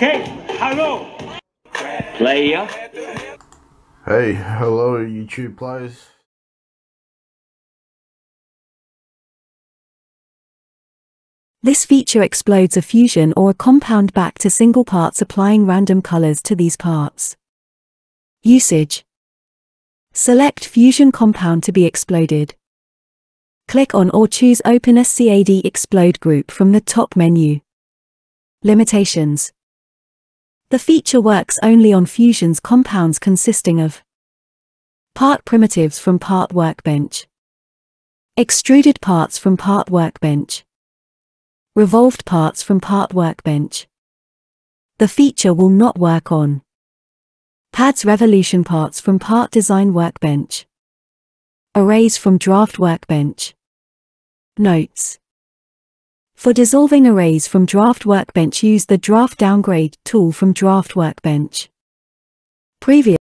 Okay, hello. Player. Hey, hello YouTube players. This feature explodes a fusion or a compound back to single parts applying random colors to these parts. Usage. Select fusion compound to be exploded. Click on or choose Open SCAD Explode Group from the top menu. Limitations the feature works only on Fusion's compounds consisting of part primitives from part workbench, extruded parts from part workbench, revolved parts from part workbench. The feature will not work on pads revolution parts from part design workbench, arrays from draft workbench, notes. For dissolving arrays from Draft Workbench use the Draft Downgrade tool from Draft Workbench. Previous